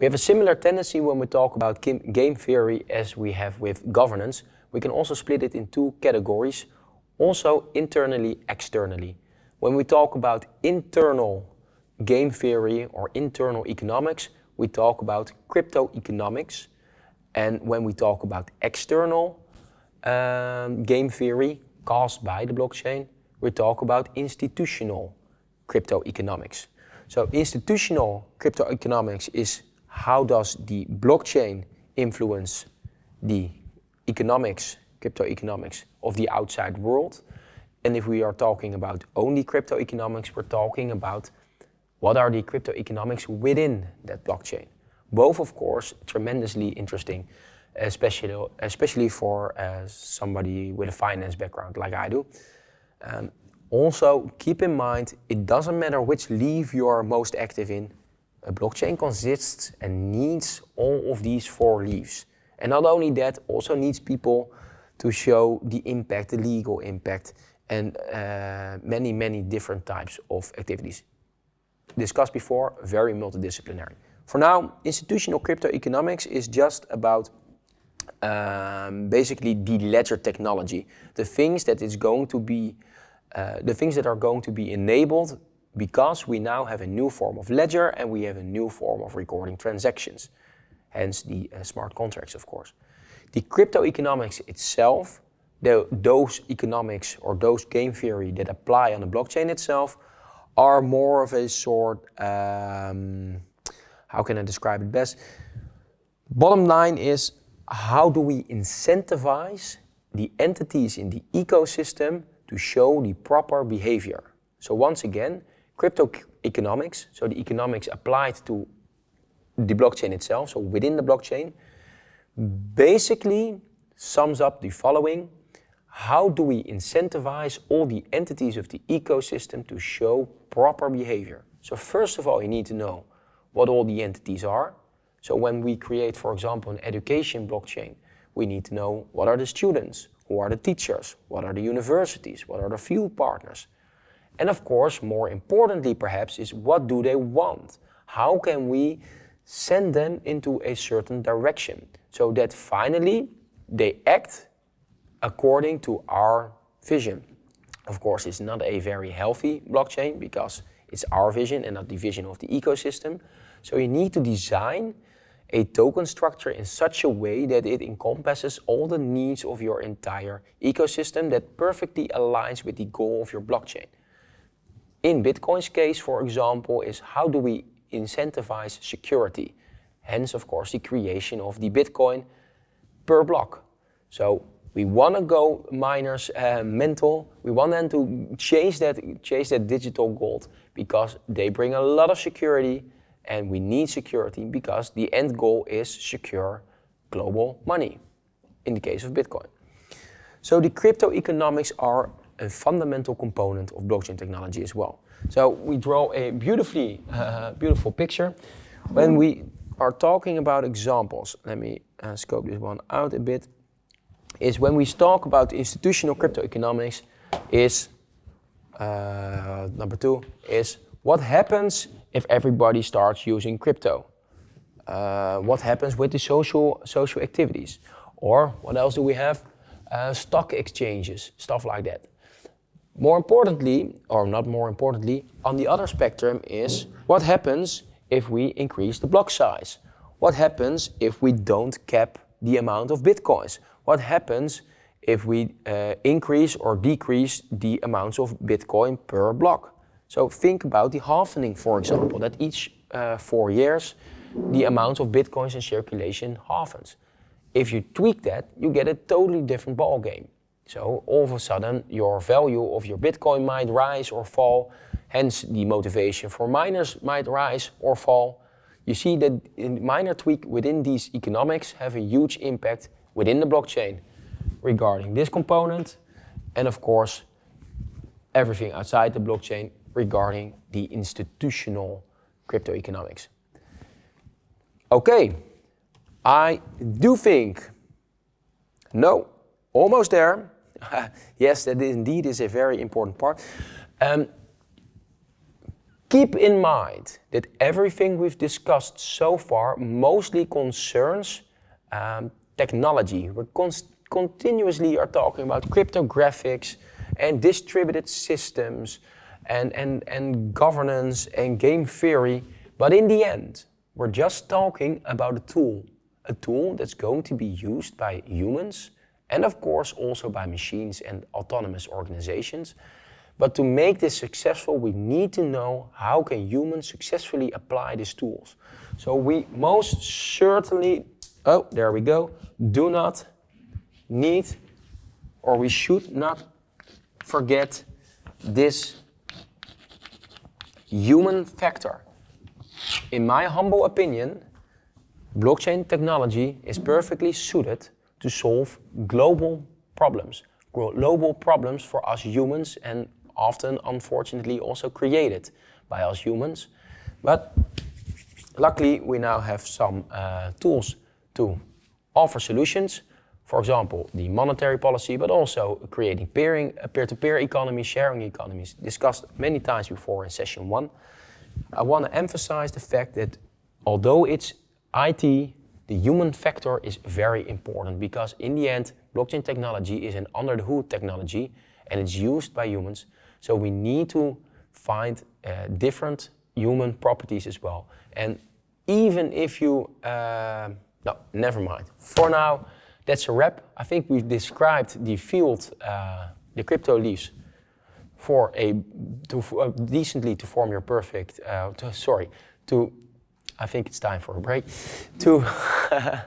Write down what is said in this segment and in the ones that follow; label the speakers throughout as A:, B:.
A: We have a similar tendency when we talk about game theory as we have with governance. We can also split it in two categories, also internally, externally. When we talk about internal game theory or internal economics, we talk about crypto economics. And when we talk about external um, game theory caused by the blockchain, we talk about institutional crypto economics. So institutional crypto economics is how does the blockchain influence the economics, crypto economics of the outside world? And if we are talking about only crypto economics, we're talking about what are the crypto economics within that blockchain. Both, of course, tremendously interesting, especially, especially for uh, somebody with a finance background like I do. Um, also, keep in mind, it doesn't matter which leaf you're most active in, a blockchain consists and needs all of these four leaves. And not only that, also needs people to show the impact, the legal impact, and uh, many, many different types of activities. Discussed before, very multidisciplinary. For now, institutional crypto economics is just about um, basically the ledger technology, the things that is going to be, uh, the things that are going to be enabled because we now have a new form of ledger and we have a new form of recording transactions, hence the uh, smart contracts, of course. The crypto economics itself, the, those economics or those game theory that apply on the blockchain itself, are more of a sort, um, how can I describe it best? Bottom line is how do we incentivize the entities in the ecosystem to show the proper behavior? So once again, crypto economics, so the economics applied to the blockchain itself, so within the blockchain, basically sums up the following. How do we incentivize all the entities of the ecosystem to show proper behavior? So first of all, you need to know what all the entities are. So when we create, for example, an education blockchain, we need to know what are the students, who are the teachers, what are the universities, what are the field partners, and of course, more importantly perhaps, is what do they want? How can we send them into a certain direction so that finally they act according to our vision? Of course, it's not a very healthy blockchain because it's our vision and not the vision of the ecosystem. So you need to design a token structure in such a way that it encompasses all the needs of your entire ecosystem that perfectly aligns with the goal of your blockchain. In Bitcoin's case, for example, is how do we incentivize security? Hence, of course, the creation of the Bitcoin per block. So we want to go miners uh, mental. We want them to chase that, chase that digital gold because they bring a lot of security and we need security because the end goal is secure global money in the case of Bitcoin. So the crypto economics are a fundamental component of blockchain technology as well. So we draw a beautifully uh, beautiful picture. When we are talking about examples, let me uh, scope this one out a bit, is when we talk about institutional crypto economics is, uh, number two, is what happens if everybody starts using crypto? Uh, what happens with the social, social activities? Or what else do we have? Uh, stock exchanges, stuff like that. More importantly, or not more importantly, on the other spectrum is what happens if we increase the block size? What happens if we don't cap the amount of bitcoins? What happens if we uh, increase or decrease the amounts of bitcoin per block? So think about the halvening, for example, that each uh, four years the amount of bitcoins in circulation halves. If you tweak that, you get a totally different ballgame. So all of a sudden, your value of your Bitcoin might rise or fall. Hence, the motivation for miners might rise or fall. You see that a minor tweak within these economics have a huge impact within the blockchain regarding this component, and of course, everything outside the blockchain regarding the institutional crypto economics. Okay, I do think, no, almost there. yes, that indeed is a very important part. Um, keep in mind that everything we've discussed so far mostly concerns um, technology. We're continuously are talking about cryptographics and distributed systems and, and, and governance and game theory. But in the end, we're just talking about a tool, a tool that's going to be used by humans and of course also by machines and autonomous organizations. But to make this successful, we need to know how can humans successfully apply these tools. So we most certainly, oh, there we go, do not need or we should not forget this human factor. In my humble opinion, blockchain technology is perfectly suited to solve global problems. Global problems for us humans and often, unfortunately, also created by us humans. But luckily, we now have some uh, tools to offer solutions. For example, the monetary policy, but also creating peering, uh, peer-to-peer -peer economy, sharing economies, discussed many times before in session one. I want to emphasize the fact that although it's IT, the human factor is very important because in the end, blockchain technology is an under the hood technology and it's used by humans. So we need to find uh, different human properties as well. And even if you, uh, no, never mind. For now, that's a wrap. I think we've described the field, uh, the crypto leaves for a to, uh, decently to form your perfect, uh, sorry, to I think it's time for a break. To,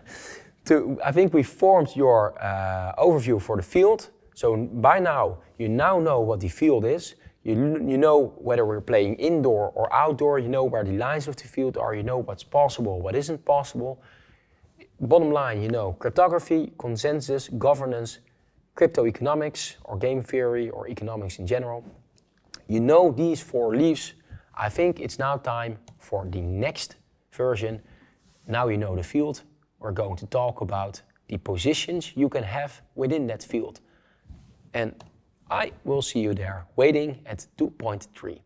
A: to I think we formed your uh, overview for the field. So by now, you now know what the field is. You, you know whether we're playing indoor or outdoor. You know where the lines of the field are. You know what's possible, what isn't possible. Bottom line, you know cryptography, consensus, governance, crypto economics or game theory or economics in general. You know these four leaves. I think it's now time for the next version. Now you know the field. We're going to talk about the positions you can have within that field. And I will see you there waiting at 2.3.